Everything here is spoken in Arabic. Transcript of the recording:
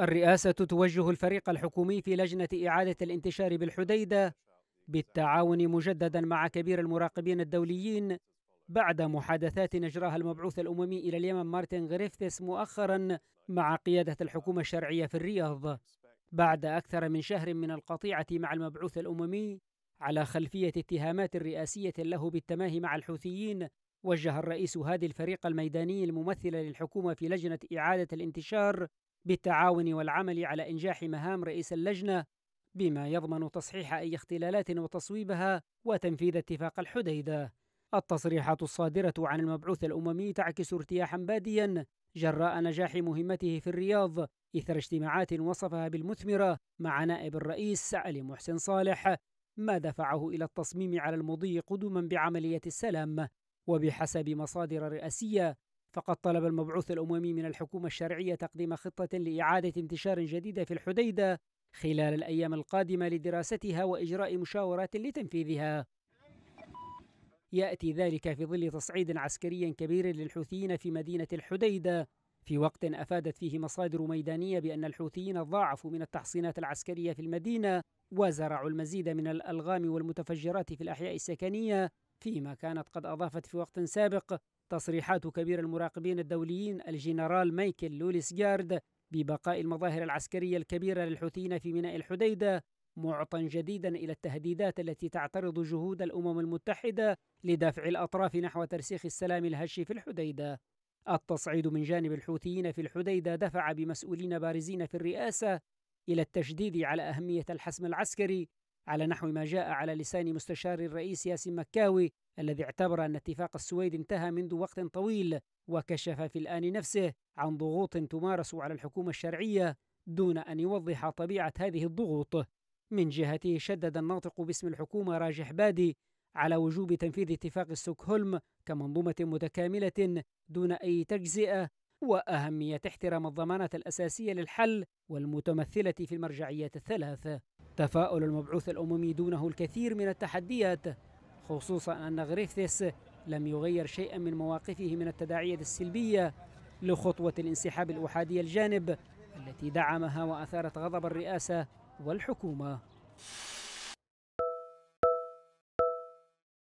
الرئاسة توجه الفريق الحكومي في لجنة إعادة الانتشار بالحديدة بالتعاون مجددا مع كبير المراقبين الدوليين بعد محادثات اجراها المبعوث الاممي الى اليمن مارتن غريفتس مؤخرا مع قياده الحكومه الشرعيه في الرياض بعد اكثر من شهر من القطيعه مع المبعوث الاممي على خلفيه اتهامات رئاسيه له بالتماهي مع الحوثيين وجه الرئيس هادي الفريق الميداني الممثل للحكومه في لجنه اعاده الانتشار بالتعاون والعمل على إنجاح مهام رئيس اللجنة بما يضمن تصحيح أي اختلالات وتصويبها وتنفيذ اتفاق الحديدة التصريحات الصادرة عن المبعوث الأممي تعكس ارتياحا باديا جراء نجاح مهمته في الرياض إثر اجتماعات وصفها بالمثمرة مع نائب الرئيس علي محسن صالح ما دفعه إلى التصميم على المضي قدما بعملية السلام وبحسب مصادر رئاسية فقد طلب المبعوث الأممي من الحكومة الشرعية تقديم خطة لإعادة انتشار جديدة في الحديدة خلال الأيام القادمة لدراستها وإجراء مشاورات لتنفيذها. يأتي ذلك في ظل تصعيد عسكري كبير للحوثيين في مدينة الحديدة في وقت أفادت فيه مصادر ميدانية بأن الحوثيين ضاعفوا من التحصينات العسكرية في المدينة وزرعوا المزيد من الألغام والمتفجرات في الأحياء السكنية فيما كانت قد أضافت في وقت سابق تصريحات كبير المراقبين الدوليين الجنرال مايكل جارد ببقاء المظاهر العسكرية الكبيرة للحوثيين في ميناء الحديدة معطى جديدا إلى التهديدات التي تعترض جهود الأمم المتحدة لدفع الأطراف نحو ترسيخ السلام الهش في الحديدة التصعيد من جانب الحوثيين في الحديدة دفع بمسؤولين بارزين في الرئاسة إلى التشديد على أهمية الحسم العسكري على نحو ما جاء على لسان مستشار الرئيس ياسين مكاوي الذي اعتبر أن اتفاق السويد انتهى منذ وقت طويل وكشف في الآن نفسه عن ضغوط تمارس على الحكومة الشرعية دون أن يوضح طبيعة هذه الضغوط من جهته شدد الناطق باسم الحكومة راجح بادي على وجوب تنفيذ اتفاق ستوكهولم كمنظومة متكاملة دون أي تجزئة وأهمية احترام الضمانات الأساسية للحل والمتمثلة في المرجعيات الثلاث تفاؤل المبعوث الأممي دونه الكثير من التحديات خصوصا أن غريفيس لم يغير شيئا من مواقفه من التداعية السلبية لخطوة الانسحاب الأحادي الجانب التي دعمها وأثارت غضب الرئاسة والحكومة